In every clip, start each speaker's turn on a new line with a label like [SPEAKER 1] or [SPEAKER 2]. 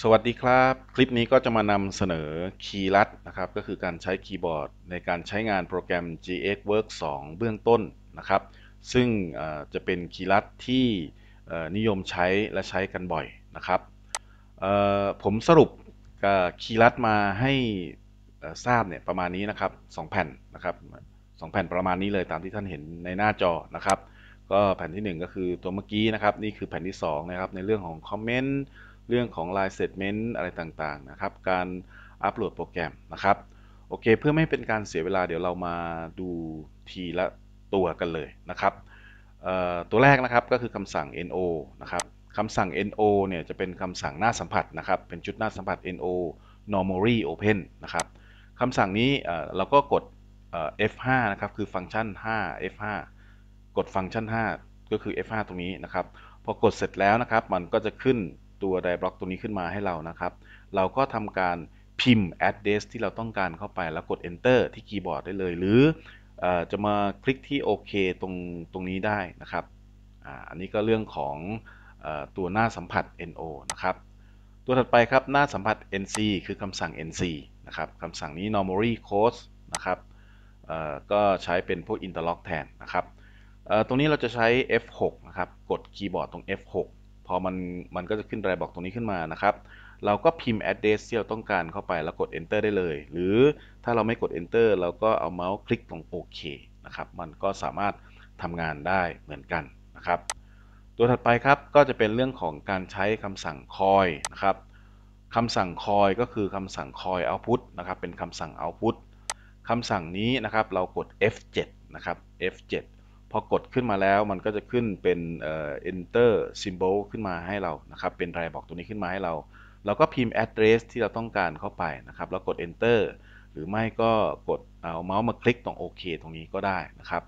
[SPEAKER 1] สวัสดีครับ คลิปนี้ก็จะมานำเสนอคีย์ลัดนะครับก็คือการใช้คีย์บอร์ดในการใช้งานโปรแกรม GX Work 2เบื้องต้นนะครับ ซึ่งจะเป็นคีย์ลัดที่นิยมใช้และใช้กันบ่อยนะครับผมสรุปคีย์ลัดมาให้ทราบเนี่ยประมาณนี้นะครับ2แผ่นนะครับ2แผ่นประมาณนี้เลยตามที่ท่านเห็นในหน้าจอนะครับ ก็แผ่นที่ 1 ก็คือตัวเมื่อกี้นะครับนี่คือแผ่นที่2นะครับในเรื่องของคอมเมนต์เรื่อง ของ Line Statement อะไรต่าง ๆ นะครับ การอัปโหลดโปรแกรมนะครับ โอเค เพื่อไม่เป็นการเสียเวลาเดี๋ยวเรามาดูทีละตัวกันเลยนะครับตัวแรกนะครับก็คือคำสั่ง no นะครับคำสั่ง no เนี่ยจะเป็นคำสั่งหน้าสัมผัสนะครับ เป็นชุดหน้าสัมผัส no normally open นะครับคำสั่งนี้เราก็กด f5 นะครับ คือฟังก์ชัน 5 f5 กดฟังก์ชัน 5 ก็คือ f5 ตรงนี้นะครับ พอกดเสร็จแล้วนะครับ มันก็จะขึ้นตัวไดบล็อกตัวนี้ขึ้นมาให้เรานะครับ เราก็ทำการพิมพ์ address ที่เราต้องการเข้าไปแล้วกด enter ที่คีย์บอร์ดได้เลย หรืออจะมาคลิกที่โอเคตรงตรงนี้ได้นะครับ อันนี้ก็เรื่องของอตัวหน้าสัมผัส no นะครับ ตัวถัดไปครับ หน้าสัมผัส nc คือคำสั่ง nc นะครับคำสั่งนี้ normally c o s e นะครับ ก็ใช้เป็นพวก interlock แทนนะครับ ตรงนี้เราจะใช้ F6 นะครับกดคีย์บอร์ดตรง F6 พอมันมันก็จะขึ้นรายบอก ตรงนี้ขึ้นมานะครับ เราก็พิมพ์ address ที่เราต้องการเข้าไปแล้วกด enter ได้เลย หรือถ้าเราไม่กด enter เราก็เอาเมาส์คลิกตรงโอเคนะครับ มันก็สามารถทำงานได้เหมือนกันนะครับ ตัวถัดไปครับก็จะเป็นเรื่องของการใช้คำสั่งคอยนะครับ คำสั่งคอยก็คือคำสั่งคอย output นะครับ เป็นคำสั่ง output คำสั่งนี้นะครับเรากด F7 นะครับ F7 พอกดขึ้นมาแล้วมันก็จะขึ้นเป็นเอ่อ enter symbol ขึ้นมาให้เรานะครับ เป็นรายบอกตัวนี้ขึ้นมาให้เรา เราก็พิมพ์ address ที่เราต้องการเข้าไปนะครับ แล้วกด enter หรือไม่ก็กด เอาเมาส์ มาคลิกตรงโอเคตรงนี้ก็ได้นะครับ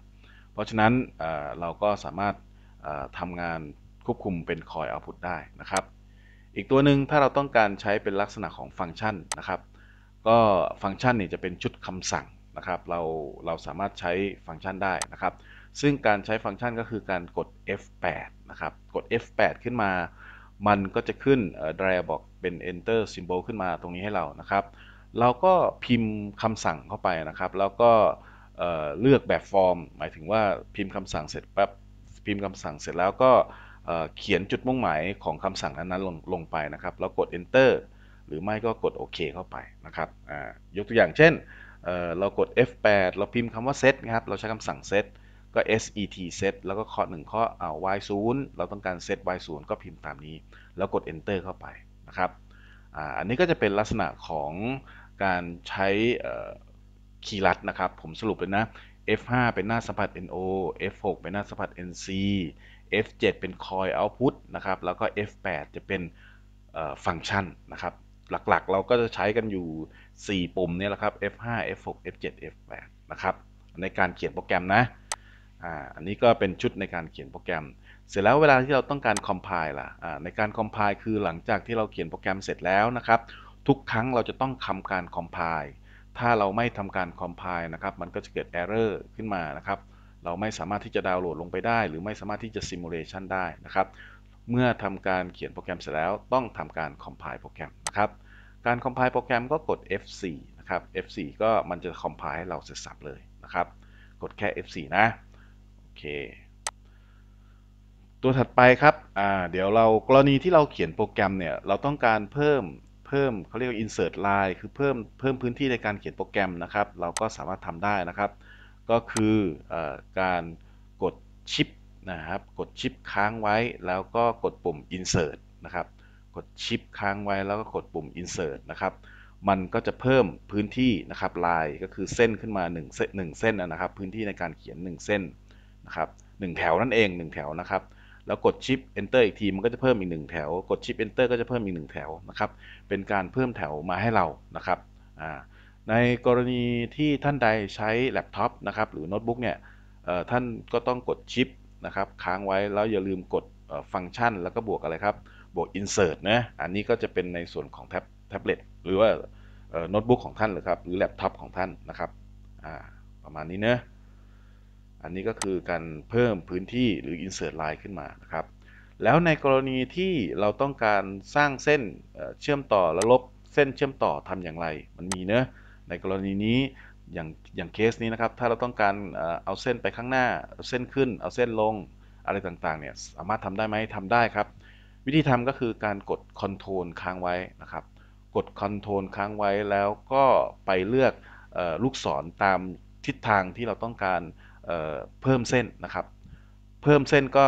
[SPEAKER 1] เพราะฉะนั้นเเราก็สามารถทำงานควบคุมเป็นคอยเอาพุทได้นะครับ อีกตัวหนึ่งถ้าเราต้องการใช้เป็นลักษณะของฟังก์ชันนะครับ ก็ฟังก์ชันนี่จะเป็นชุดคำสั่งนะครับเราเราสามารถใช้ฟังก์ชันได้นะครับซึ่งการใช้ฟังก์ชันก็คือการกด F8 นะครับ กด F8 ขึ้นมา มันก็จะขึ้นเดรบอกเป็น enter symbol ขึ้นมาตรงนี้ให้เรา นะครับ เราก็พิมพ์คำสั่งเข้าไปนะครับ แล้วก็เลือกแบบฟอร์ม หมายถึงว่าพิมพ์คำสั่งเสร็จป๊บพิมพ์คำสั่งเสร็จแล้วก็เขียนจุดมุ่งหมายของคำสั่งนั้นๆ ลงลงไปนะครับ แล้วกด enter หรือไม่ก็กดโอเคเข้าไปนะครับยกตัวอย่างเช่น เรากด F8 เราพิมพ์คำว่า set นะครับ เราใช้คำสั่ง set ก็ set set แล้วก็ข้อ1ข้อเอา y 0เราต้องการ set y 0ก็พิมพ์ตามนี้ แล้วกด enter เข้าไปนะครับ อันนี้ก็จะเป็นลักษณะของการใช้คีย์ลัดนะครับ ผมสรุปเลยนะ F5 เป็นหน้าสัมผัส NO F6 เป็นหน้าสัมผัส NC F7 เป็นคอยเอาพุทนะครับ แล้วก็ F8 จะเป็นฟังก์ชันนะครับ หลักๆ เราก็จะใช้กันอยู่ 4 ปุ่มนี่แหละครับ F5 F6 F7 F8 นะครับ ในการเขียนโปรแกรมนะอันนี้ก็เป็นชุดในการเขียนโปรแกรม เสร็จแล้วเวลาที่เราต้องการ compile ล่ะ ในการ compile คือหลังจากที่เราเขียนโปรแกรมเสร็จแล้วนะครับ ทุกครั้งเราจะต้องทำการ compile ถ้าเราไม่ทำการ compile นะครับ มันก็จะเกิด error ขึ้นมานะครับ เราไม่สามารถที่จะดาวน์โหลดลงไปได้ หรือไม่สามารถที่จะ simulation ได้นะครับ เมื่อทำการเขียนโปรแกรมเสร็จแล้วต้องทำการ compile โปรแกรมนะครับ การ compile โปรแกรมก็กด F4 นะครับ F4 ก็มันจะ compile ให้เราเสร็จสับเลยนะครับ กดแค่ F4 นะเคตัวถัดไปครับอ่าเดี๋ยวเรากรณีที่เราเขียนโปรแกรมเนี่ย เราต้องการเพิ่ม เพิ่มเขาเรียกว่า insert line คือเพิ่ม เพิ่มพื้นที่ในการเขียนโปรแกรมนะครับ เราก็สามารถทำได้นะครับ ก็คืออการกดชิปนะครับ กดชิปค้างไว้ แล้วก็กดปุ่ม insert นะครับ กดชิปค้างไว้แล้วก็กดปุ่ม insert นะครับ มันก็จะเพิ่มพื้นที่นะครับลายก็คือเส้นขึ้นมา1เส้น1เส้นนะครับ พื้นที่ในการเขียน1เส้นครับ 1 แถว นั่นเอง 1 แถวนะครับ แล้วกดชิป enter อีกทีมันก็จะเพิ่มอีก1แถวกดชิป enter ก็จะเพิ่มอีก1แถวนะครับเป็นการเพิ่มแถวมาให้เรานะครับในกรณีที่ท่านใดใช้แล็ปท็อปนะครับหรือโน้ตบุ๊กเนี่ยท่านก็ต้องกดชิปนะครับค้างไว้แล้วอย่าลืมกดฟังก์ชันแล้วก็บวกอะไรครับบวก insert นะอันนี้ก็จะเป็นในส่วนของแท็บแท็บเล็ตหรือว่าโน้ตบุ๊กของท่านหรือครับ หรือแล็ปท็อปของท่านนะครับประมาณนี้เนะอันนี้ก็คือการเพิ่มพื้นที่หรือ insert line ขึ้นมานะครับแล้วในกรณีที่เราต้องการสร้างเส้นเชื่อมต่อและลบเส้นเชื่อมต่อทำอย่างไรมันมีเนะในกรณีนี้อย่างอย่างเคสนี้นะครับ ถ้าเราต้องการเอาเส้นไปข้างหน้าเส้นขึ้นเอาเส้นลงอะไรต่างๆเนี่ยสามารถทำได้ไหมทำได้ครับ วิธีทำก็คือการกดคอนโทรลค้างไว้นะครับ กดคอนโทรลค้างไว้แล้วก็ไปเลือกลูกศรตามทิศทางที่เราต้องการเพิ่มเส้นนะครับ เพิ่มเส้นก็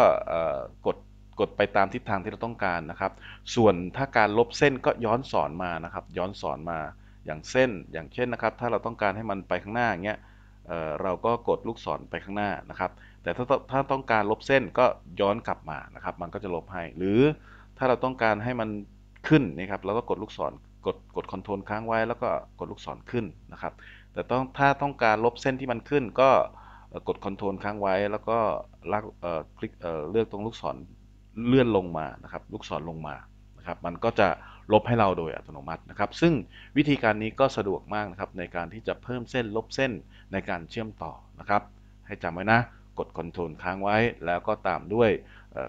[SPEAKER 1] กดกดไปตามทิศทางที่เราต้องการนะครับ ส่วนถ้าการลบเส้นก็ย้อนสอนมานะครับ ย้อนสอนมาอย่างเส้นอย่างเช่นนะครับ ถ้าเราต้องการให้มันไปข้างหน้าอย่างเงี้ยเเราก็กดลูกศรไปข้างหน้านะครับ แต่ถ้าถ้าต้องการลบเส้นก็ย้อนกลับมานะครับ มันก็จะลบให้ หรือถ้าเราต้องการให้มันขึ้นนะครับ เราก็กดลูกศร กดกดคอนโทรลค้างไว้แล้วก็กดลูกศรขึ้นนะครับ แต่ต้องถ้าต้องการลบเส้นที่มันขึ้นก็กดคอนโทรลค้างไว้แล้วก็ลากคลิกเลือกตรงลูกศรเลื่อนลงมานะครับ ลูกศรลงมานะครับ มันก็จะลบให้เราโดยอัตโนมัตินะครับ ซึ่งวิธีการนี้ก็สะดวกมากนะครับในการที่จะเพิ่มเส้นลบเส้นในการเชื่อมต่อนะครับ ให้จำไว้นะกดคอนโทรลค้างไว้ แล้วก็ตามด้วย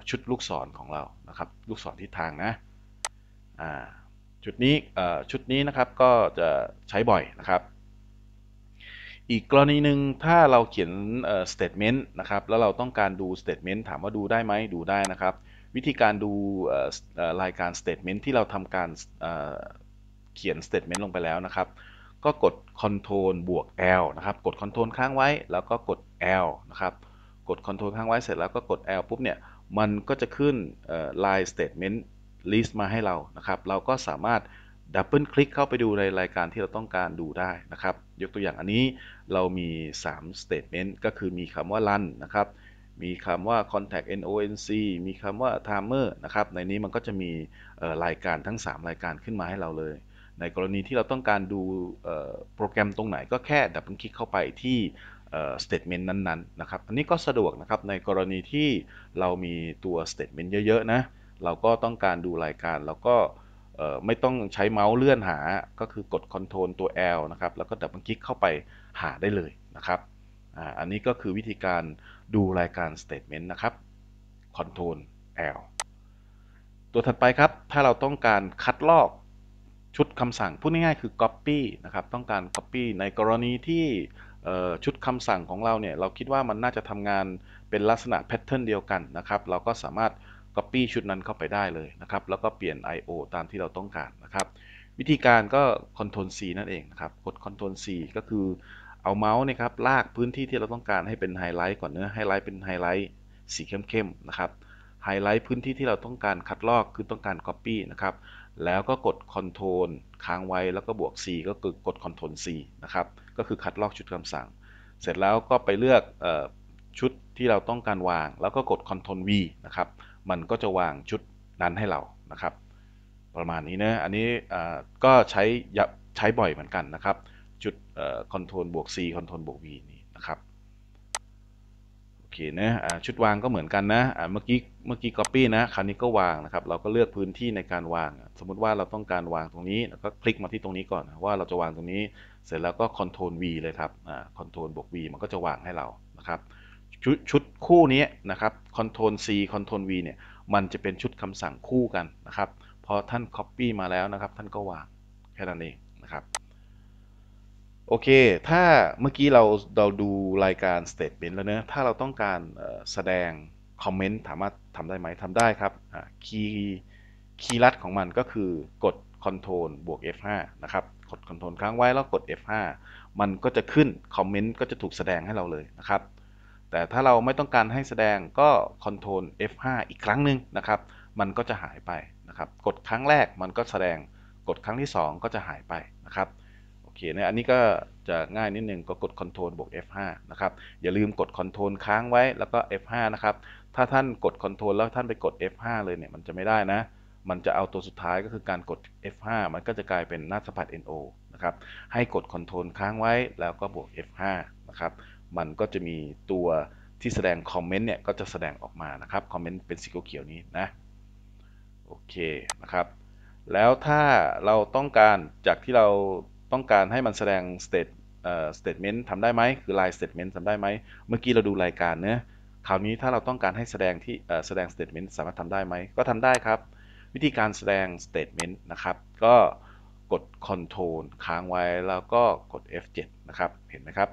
[SPEAKER 1] ชุดลูกศรของเรานะครับ ลูกศรทิศทางนะชุดนี้ชุดนี้นะครับก็จะใช้บ่อยนะครับอีกกรณีหนึ่งถ้าเราเขียนเอ่อ statement นะครับ แล้วเราต้องการดู statement ถามว่าดูได้ไหมดูได้นะครับ วิธีการดูรายการ statement ที่เราทำการเขียน statement ลงไปแล้วนะครับ ก็กด control บวก L นะครับกด control ค้างไว้ แล้วก็กด L นะครับกด control ค้างไว้เสร็จแล้วก็กด L ปุ๊บเนี่ยมันก็จะขึ้น line statement list มาให้เรานะครับ เราก็สามารถดับเบิลคลิกเข้าไปดูในรายการที่เราต้องการดูได้นะครับ ยกตัวอย่างอันนี้เรามี3 statement ก็คือมีคำว่า run นะครับมีคำว่า contact nonc มีคำว่า timer นะครับในนี้มันก็จะมีรายการทั้ง 3 รายการขึ้นมาให้เราเลย ในกรณีที่เราต้องการดูโปรแกรมตรงไหน ก็แค่ดับเบิลคลิกเข้าไปที่สเตทเมนต์นั้นๆนะครับ อันนี้ก็สะดวกนะครับในกรณีที่เรามีตัวสเตทเมนต์เยอะๆนะเราก็ต้องการดูรายการแล้วก็ไม่ต้องใช้เมาส์เลื่อนหา ก็คือกด Ctrl ตัว L นะครับ แล้วก็ดับเบิลคลิกเข้าไปหาได้เลยนะครับออันนี้ก็คือวิธีการดูรายการ Statement นะครับ Ctrl L ตัวถัดไปครับ ถ้าเราต้องการคัดลอกชุดคำสั่ง พูดง่ายๆ คือ Copy นะครับ ต้องการ Copy ในกรณีที่ชุดคำสั่งของเราเนี่ย เราคิดว่ามันน่าจะทำงานเป็นลักษณะแพทเทิร์นเดียวกันนะครับ เราก็สามารถ Copy ชุดนั้นเข้าไปได้เลยนะครับ แล้วก็เปลี่ยน I/O ตามที่เราต้องการนะครับ วิธีการก็ Ctrl C นั่นเองนะครับ กด Ctrl C ก็คือเอาเมาส์นะครับลากพื้นที่ที่เราต้องการให้เป็นไฮไลท์ก่อนเนื้อไฮไลท์เป็นไฮไลท์สีเข้มๆนะครับ ไฮไลท์พื้นที่ที่เราต้องการคัดลอกคือต้องการ Copy นะครับ แล้วก็กด Ctrl ค้างไว้แล้วก็บวก C ก็คือกด Ctrl C นะครับ ก็คือคัดลอกชุดคำสั่ง เสร็จแล้วก็ไปเลือกชุดที่เราต้องการวาง แล้วก็กด Ctrl V นะครับมันก็จะวางชุดนั้นให้เรานะครับประมาณนี้นะอันนี้ก็ใช้ใช้บ่อยเหมือนกันนะครับ จุดคอนโทรลบวก c คอนโทรลบวก v นี่นะครับโอเคนะชุดวางก็เหมือนกันนะเมื่อกี้เมื่อกี้ copy นะ คราวนี้ก็วางนะครับเราก็เลือกพื้นที่ในการวางสมมุติว่าเราต้องการวางตรงนี้ก็คลิกมาที่ตรงนี้ก่อนว่าเราจะวางตรงนี้เสร็จแล้วก็อนโทรลว v เลยครับคอนโทรลบวก v มันก็จะวางให้เรานะครับชชุดคู่นี้นะครับ Ctrl C Ctrl V เนี่ย มันจะเป็นชุดคำสั่งคู่กันนะครับ พอท่าน Copy มาแล้วนะครับ ท่านก็วางแค่นั้นเองนะครับ โอเค ถ้าเมื่อกี้เราเราดูรายการ Statement แล้วเนะถ้าเราต้องการแสดง comment ถามว่าทำได้ไหมทำได้ครับ คีย์คีย์ลัดของมันก็คือกด Ctrl บวก F5 นะครับ กด Ctrl ค้างไว้แล้วกด F5 มันก็จะขึ้นคอมเมนต์ก็จะถูกแสดงให้เราเลยนะครับแต่ ถ้าเราไม่ต้องการให้แสดงก็ Ctrl F5 อีกครั้งหนึ่งนะครับมันก็จะหายไปนะครับ กดครั้งแรกมันก็แสดงกดครั้งที่ 2 ก็จะหายไปนะครับโอเคเนี่ยอันนี้ก็จะง่ายนิดนึงก็กด Ctrl บวก F5 นะครับอย่าลืมกด Ctrl ค้างไว้แล้วก็ F5 นะครับถ้าท่านกด Ctrl แล้วท่านไปกด F5 เลยเนี่ยมันจะไม่ได้นะ มันจะเอาตัวสุดท้ายก็คือการกด F5 มันก็จะกลายเป็นหน้าสัมผัส NO นะครับให้กด Ctrl ค้างไว้แล้วก็บวก F5 นะครับมันก็จะมีตัวที่แสดงคอมเมนต์เนี่ยก็จะแสดงออกมานะครับ คอมเมนต์เป็นสีเขียวนี้นะ โอเคนะครับ แล้วถ้าเราต้องการจากที่เราต้องการให้มันแสดง state เอ่อ statement ทำได้ไหมคือ line statement ทำได้ไหม เมื่อกี้ เรา ดูรายการเนะคราวนี้ถ้าเราต้องการให้แสดงที่แสดง statement สามารถทำได้ไหม ก็ทำได้ครับ วิธีการแสดง statement นะครับ ก็กด control ค้างไว้แล้วก็กด F7 นะครับ เห็นไหมครับ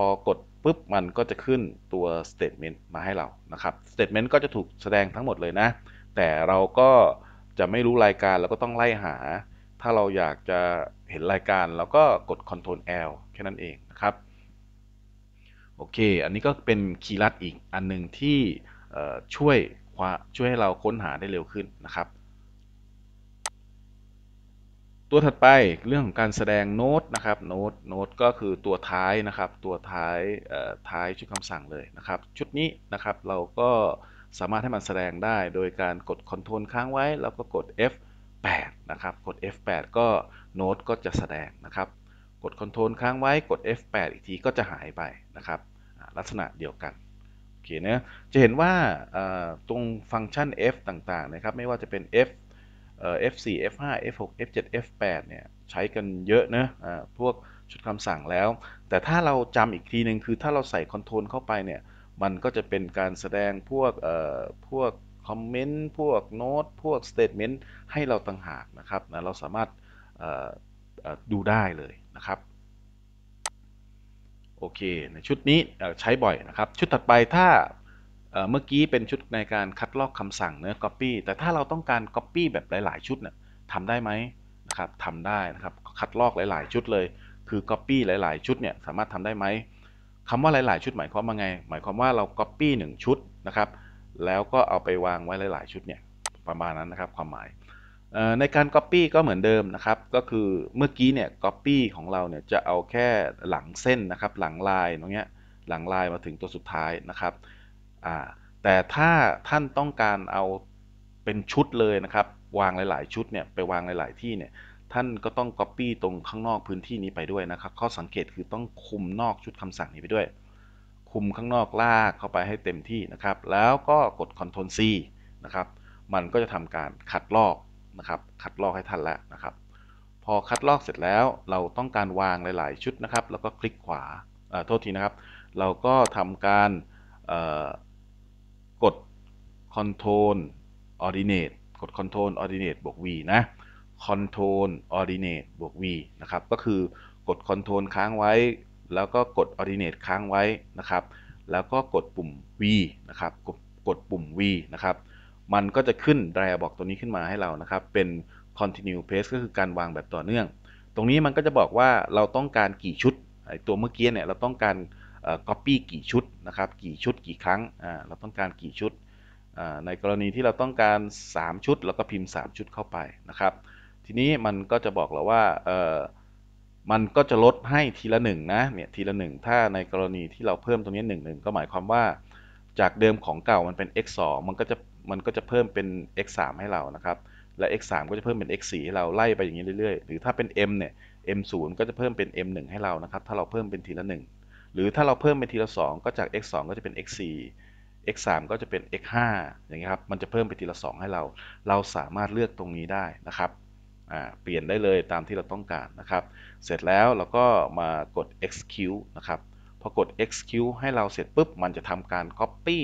[SPEAKER 1] พอกดปุ๊บมันก็จะขึ้นตัว statement มาให้เรานะครับ statement ก็จะถูกแสดงทั้งหมดเลยนะ แต่เราก็จะไม่รู้รายการเราก็ต้องไล่หา ถ้าเราอยากจะเห็นรายการเราก็กด Ctrl L แค่นั้นเองนะครับ โอเคอันนี้ก็เป็นคีย์ลัดอีกอันหนึ่งที่ช่วยช่วยให้เราค้นหาได้เร็วขึ้นนะครับตัวถัดไปเรื่องของการแสดงโน้ตนะครับโน้ตโน้ตก็คือตัวท้ายนะครับตัวท้ายท้ายชุดคำสั่งเลยนะครับ ชุดนี้นะครับเราก็สามารถให้มันแสดงได้ โดยการกดคอนโทรลค้างไว้ แล้วก็กด F8 นะครับกด F8 ก็โน้ตก็จะแสดงนะครับกดคอนโทรลค้างไว้กด F8 อีกทีก็จะหายไปนะครับ ลักษณะเดียวกันโอเคนะจะเห็นว่าตรงฟังก์ชัน F ต่างๆนะครับไม่ว่าจะเป็น F F4 F5 F6 F7 F8 เนี่ยใช้กันเยอะนะะพวกชุดคำสั่งแล้ว แต่ถ้าเราจำอีกทีหนึ่งคือถ้าเราใส่คอนโทรลเข้าไปเนี่ย มันก็จะเป็นการแสดงพวกพวกคอมเมนต์ พวกโน้ต พวกสเตทเมนต์ให้เราต่างหากนะครับนะเราสามารถดูได้เลยนะครับ โอเคในชุดนี้ใช้บ่อยนะครับชุดถัดไปถ้าเมื่อกี้เป็นชุดในการคัดลอกคำสั่งเนื้อ Copy แต่ถ้าเราต้องการ Copy แบบหลาย ๆ ชุดเนี่ยทำได้ไหมนะครับทำได้นะครับคัดลอกหลาย ๆ ชุดเลย คือ Copy หลาย ๆ ชุดเนี่ยสามารถทำได้ไหมคำว่าหลาย ๆ ชุดหมายความ ว่าไง หมายความว่าเรา Copy 1ชุดนะครับแล้วก็เอาไปวางไว้หลาย ๆ ชุดเนี่ยประมาณนั้นนะครับ ความหมายในการ Copy ก็เหมือนเดิมนะครับก็คือเมื่อกี้เนี่ย Copy ของเราเนี่ยจะเอาแค่หลังเส้นนะครับหลังลายตรงเนี้ยหลังลายมาถึงตัวสุดท้ายนะครับ่าแต่ถ้าท่านต้องการเอาเป็นชุดเลยนะครับ วางหลายๆชุดเนี่ยไปวางหลาย ๆที่เนี่ยท่านก็ต้อง Copy ตรงข้างนอกพื้นที่นี้ไปด้วยนะครับข้อสังเกตคือต้องคุมนอกชุดคำสั่งนี้ไปด้วย คุมข้างนอกลากเข้าไปให้เต็มที่นะครับ แล้วก็กด Ctrl C นะครับมันก็จะทำการขัดลอกนะครับขัดลอกให้ท่านแล้วนะครับพอ คัดลอกเสร็จแล้ว เราต้องการวางหลายๆชุดนะครับ แล้วก็คลิกขวาโทษทีนะครับ เราก็ทำการกด Control Ordinate กด Control Ordinate บวก V นะ Control Ordinate บวก V นะครับก็คือกด Control ค้างไว้ แล้วก็กด Ordinate ค้างไว้นะครับแล้วก็กดปุ่ม V นะครับกดกดปุ่ม V นะครับมันก็จะขึ้น d i a l o g ตัวนี้ขึ้นมาให้เรานะครับ เป็น continue pace ก็คือการวางแบบต่อเนื่อง ตรงนี้มันก็จะบอกว่าเราต้องการกี่ชุดตัวเมื่อกี้เนี่ยเราต้องการก๊อปปี้กี่ชุดนะครับ กี่ชุดกี่ครั้งเราต้องการกี่ชุดในกรณีที่เราต้องการ3 ชุดเราก็พิมพ์ 3 ชุดเข้าไปนะครับ ทีนี้มันก็จะบอกเราว่ามันก็จะลดให้ทีละ1นะ เนี่ยทีละ 1 ถ้าในกรณีที่เราเพิ่มตรงนี้1 1ก็หมายความว่า จากเดิมของเก่ามันเป็น x 2มันก็จะ มันก็จะเพิ่มเป็น x 3ให้เรานะครับ และ x 3ก็จะเพิ่มเป็น x 4ให้เราไล่ไปอย่างนี้เรื่อยๆ หรือถ้าเป็น m เนี่ย m 0ก็จะเพิ่มเป็น m 1ให้เรา นะครับ ถ้าเราเพิ่มเป็นทีละ1หรือถ้าเราเพิ่มไปทีละ 2 ก็จาก x 2ก็จะเป็น x 4 x 3ก็จะเป็น x 5อย่างเงี้ยครับ มันจะเพิ่มไปทีละ 2 ให้เรา เราสามารถเลือกตรงนี้ได้นะครับเปลี่ยนได้เลยตามที่เราต้องการนะครับ เสร็จแล้วเราก็มากด x q นะครับ พอกด x q ให้เราเสร็จปุ๊บ มันจะทำการ copy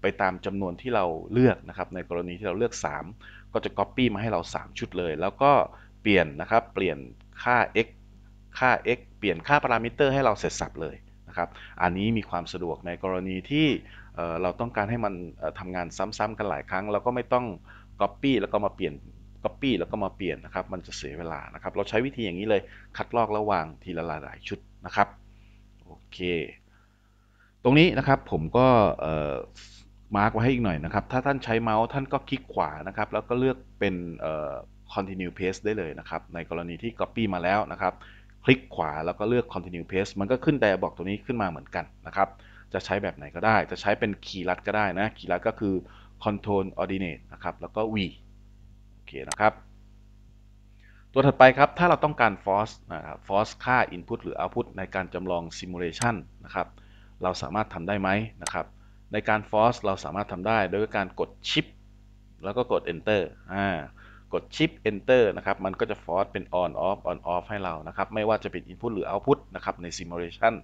[SPEAKER 1] ไปตามจำนวนที่เราเลือกนะครับ ในกรณีที่เราเลือก 3 ก็จะ copy มาให้เรา 3 ชุดเลย แล้วก็เปลี่ยนนะครับ เปลี่ยนค่า x ค่า x เปลี่ยนค่าพารามิเตอร์ให้เราเสร็จสับเลยครับอันนี้มีความสะดวกในกรณีที่เราต้องการให้มันทำงานซ้ำๆกันหลายครั้ง เราก็ไม่ต้อง Copy แล้วก็มาเปลี่ยน Copy แล้วก็มาเปลี่ยนนะครับมันจะเสียเวลานะครับ เราใช้วิธีอย่างนี้เลยคัดลอกระหว่างทีละหลายชุดนะครับโอเค ตรงนี้นะครับผมก็มาร์กไว้ให้อีกหน่อยนะครับถ้าท่านใช้เมาส์ท่านก็คลิกขวานะครับแล้วก็เลือกเป็น continue paste ได้เลยนะครับ ในกรณีที่ copy มาแล้วนะครับคลิกขวาแล้วก็เลือก continue paste มันก็ขึ้น d ต a l o กตัวนี้ขึ้นมาเหมือนกันนะครับ จะใช้แบบไหนก็ได้จะใช้เป็นคีย์ลัดก็ได้นะคีย์ลัดก็คือ control ordinate นะครับ แล้วก็ v โอเคนะครับ ตัวถัดไปครับถ้าเราต้องการ force นะครับ force ค่า input หรือ output ในการจำลอง simulation นะครับ เราสามารถทำได้ไหมนะครับ ในการ force เราสามารถทำได้โดยการกด shift แล้วก็กด enter อ่ากดชิป enter นะครับ มันก็จะฟอร์สเป็น on off on off ให้เรานะครับ ไม่ว่าจะเป็น input หรือ output นะครับ ใน simulation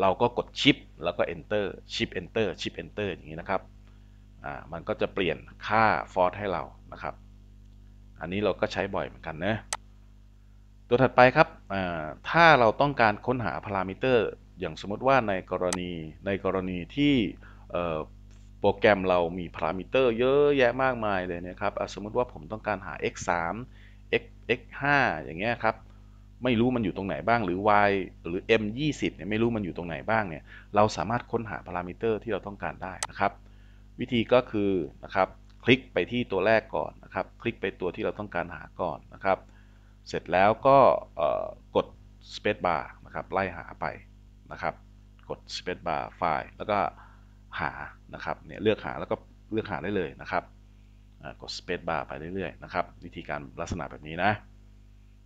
[SPEAKER 1] เราก็กดชิปแล้วก็ enter ชิป enter ชิป enter อย่างนี้นะครับ อ่า มันก็จะเปลี่ยนค่าฟอร์สให้เรานะครับ อันนี้เราก็ใช้บ่อยเหมือนกันนะ ตัวถัดไปครับอ่าถ้าเราต้องการค้นหาพารามิเตอร์ อย่างสมมติว่าในกรณีในกรณีที่โปรแกรมเรามีพารามิเตอร์ เยอะแยะมากมายเลยนะครับสมมติว่าผมต้องการหา x 3 x x 5อย่างเงี้ยครับ ไม่รู้มันอยู่ตรงไหนบ้าง หรือ y หรือ m 2 0เนี่ยไม่รู้มันอยู่ตรงไหนบ้างเนี่ย เราสามารถค้นหาพารามิเตอร์ที่เราต้องการได้นะครับ วิธีก็คือนะครับ คลิกไปที่ตัวแรกก่อนนะครับ คลิกไปตัวที่เราต้องการหาก่อนนะครับ เสร็จแล้วก็กด space bar นะครับไล่หาไปนะครับ กด space bar ไฟล์แล้วก็หา นะครับ เนี่ยเลือกหาแล้วก็เลือกหาได้เลยนะครับ กด space bar ไปเรื่อยๆนะครับ วิธีการลักษณะแบบนี้นะ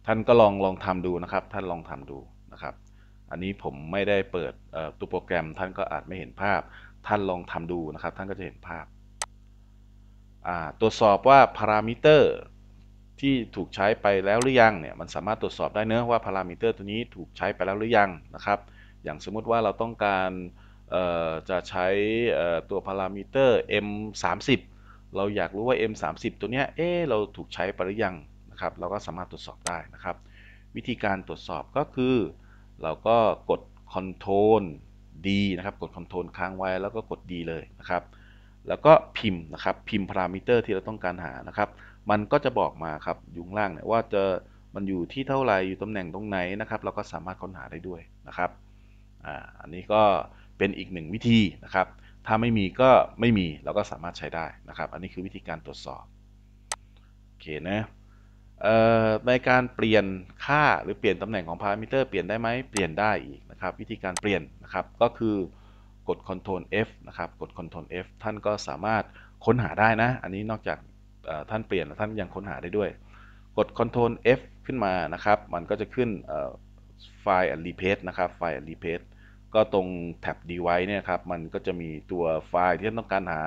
[SPEAKER 1] ท่านก็ลองลองทำดูนะครับ ท่านลองทำดูนะครับ อันนี้ผมไม่ได้เปิดตัวโปรแกรมท่านก็อาจไม่เห็นภาพ ท่านลองทำดูนะครับ ท่านก็จะเห็นภาพตรวจสอบว่าพารามิเตอร์ที่ถูกใช้ไปแล้วหรือยัง เนี่ยมันสามารถตรวจสอบได้เนอะว่าพารามิเตอร์ตัวนี้ถูกใช้ไปแล้วหรือยังนะครับ อย่างสมมติว่าเราต้องการจะใช้ตัวพารามิเตอร์ m 3 0เราอยากรู้ว่า m 3 0ตัวเนี้ย เอ๊เราถูกใช้ไปหรือยังนะครับ เราก็สามารถตรวจสอบได้นะครับ วิธีการตรวจสอบก็คือ เราก็กด Ctrl D นะครับ กด Ctrl ค้างไว้ แล้วก็กด D เลยนะครับ แล้วก็พิมพ์นะครับ พิมพ์พารามิเตอร์ที่เราต้องการหานะครับ มันก็จะบอกมาครับยุงล่างเนี่ยว่าจะมันอยู่ที่เท่าไหร่อยู่ตำแหน่งตรงไหนนะครับ เราก็สามารถค้นหาได้ด้วยนะครับอ่าอันนี้ก็เป็น อีกหนึ่งวิธี นะครับ ถ้าไม่มี ก็ไม่มีเราก็สามารถใช้ได้ นะครับ อันนี้คือวิธีการตรวจสอบโอเคนะในการเปลี่ยนค่าหรือเปลี่ยน ตำแหน่งของพารามิเตอร์เปลี่ยนได้ไหมเปลี่ยนได้ อีกนะครับวิธีการเปลี่ยนนะครับก็คือกด Ctrl F นะครับ กด Ctrl F ท่านก็สามารถค้นหาได้นะอันนี้นอกจากท่านเปลี่ยนท่านยังค้นหาได้ด้วย กด Ctrl F ขึ้นมานะครับมันก็จะขึ้นไฟล์ replace นะครับไฟล์ replace ก็ตรงแท็บ device เนี่ยครับมันก็จะมีตัวไฟล์ที่ท่านต้องการหา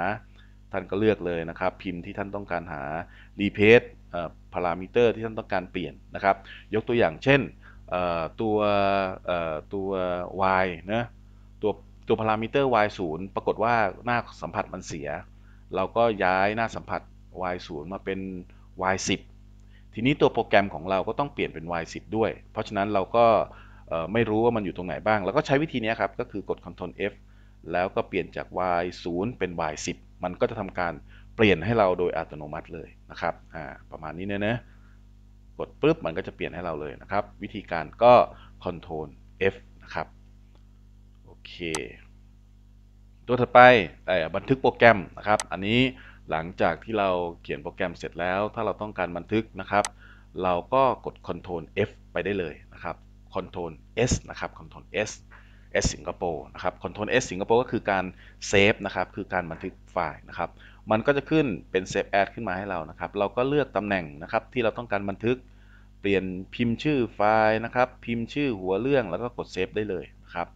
[SPEAKER 1] ท่านก็เลือกเลยนะครับ พิมพ์ที่ท่านต้องการหา replace พารามิเตอร์ที่ท่านต้องการเปลี่ยนนะครับ ยกตัวอย่างเช่นตัวตัว y นะตัวตัวพารามิเตอร์ y 0ปรากฏว่าหน้าสัมผัสมันเสีย เราก็ย้ายหน้าสัมผัส y 0มาเป็น y 10ทีนี้ตัวโปรแกรมของเราก็ต้องเปลี่ยนเป็น y 10ด้วย เพราะฉะนั้นเราก็ไม่รู้ว่ามันอยู่ตรง ไหน บ้าง แล้วก็ใช้วิธีนี้ครับ ก็คือกด Ctrl F แล้วก็เปลี่ยนจาก y 0 เป็น y 10 มันก็จะทำการเปลี่ยนให้เราโดยอัตโนมัติเลยนะครับ ประมาณนี้เนะกดปุ๊บ มันก็จะเปลี่ยนให้เราเลยนะครับ วิธีการก็ Ctrl F นะครับ โอเค ตัวถัดไป บันทึกโปรแกรมนะครับ อันนี้หลังจากที่เราเขียนโปรแกรมเสร็จแล้ว ถ้าเราต้องการบันทึกนะครับ เราก็กด Ctrl F ไปได้เลยนะครับ Ctrl S นะครับคอโทรล S S สิงคโปร์นะครับคอนโท r เ S สิงคโปร์ก็คือการเซฟนะครับคือการบันทึกไฟล์นะครับมันก็จะขึ้นเป็นเซฟแอดขึ้นมาให้เรานะครับเราก็เลือกตำแหน่งนะครับที่เราต้องการบันทึกเปลี่ยนพิมพ์ชื่อไฟล์นะครับพิมพ์ชื่อหัวเรื่องแล้วก็กดเซฟได้เลยนะครับ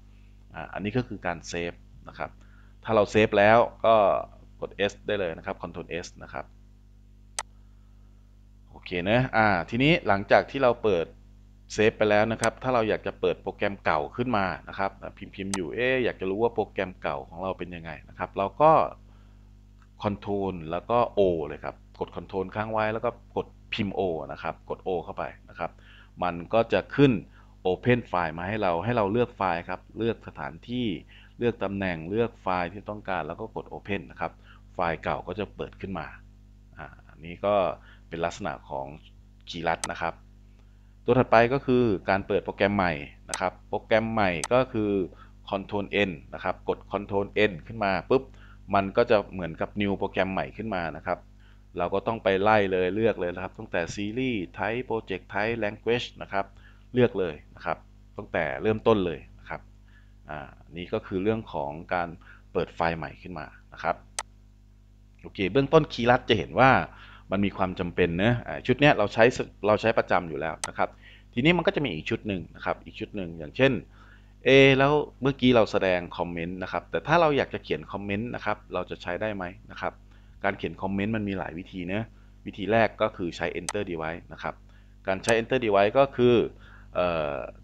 [SPEAKER 1] อันนี้ก็คือการเซฟนะครับถ้าเรา เซฟแล้วก็กด S ได้เลยนะครับ Ctrl S นะครับโอเคนะอ่าทีนี้หลังจากที่เราเปิดเซฟไปแล้วนะครับ ถ้าเราอยากจะเปิดโปรแกรมเก่าขึ้นมานะครับ พิมพ์มอยู่ เอ๊อยากจะรู้ว่าโปรแกรมเก่าของเราเป็นยังไงนะครับ เราก็ Ctrl แล้วก็ O เลยครับ กด Ctrl ค้างไว้ แล้วก็กดพิมพ์ O นะครับ กด O เข้าไปนะครับ มันก็จะขึ้น Open ไฟล์มาให้เรา ให้เราเลือกไฟล์ครับ เลือกสถานที่ เลือกตำแหน่ง เลือกไฟล์ที่ต้องการ แล้วก็กด Open นะครับ ไฟล์เก่าก็จะเปิดขึ้นมา อ่าอันนี้ก็เป็นลักษณะของกีรัตนะครับตัวถัดไปก็คือการเปิดโปรแกรมใหม่นะครับ โปรแกรมใหม่ก็คือ Ctrl N นะครับกด Ctrl N ขึ้นมาปุ๊บมันก็จะเหมือนกับ New โปรแกรมใหม่ขึ้นมานะครับเราก็ต้องไปไล่เลยเลือกเลยนะครับ ตั้งแต่ Series Type Project Type Language นะครับเลือกเลยนะครับ ตั้งแต่เริ่มต้นเลยนะครับอ่านี่ก็คือเรื่องของการเปิดไฟล์ใหม่ขึ้นมานะครับโอเคเบื้องต้นคีย์ลัดจะเห็นว่ามันมีความจำเป็นเนะชุดนี้เราใช้เราใช้ประจำอยู่แล้วนะครับ ทีนี้มันก็จะมีอีกชุดหนึ่งนะครับอีกชุดหนึ่งอย่างเช่นเอแล้วเมื่อกี้เราแสดงคอมเมนต์นะครับ แต่ถ้าเราอยากจะเขียนคอมเมนต์นะครับเราจะใช้ได้ไหมนะครับ การเขียนคอมเมนต์มันมีหลายวิธีนะวิธีแรกก็คือใช้ enter device นะครับ การใช้ enter device ก็คือ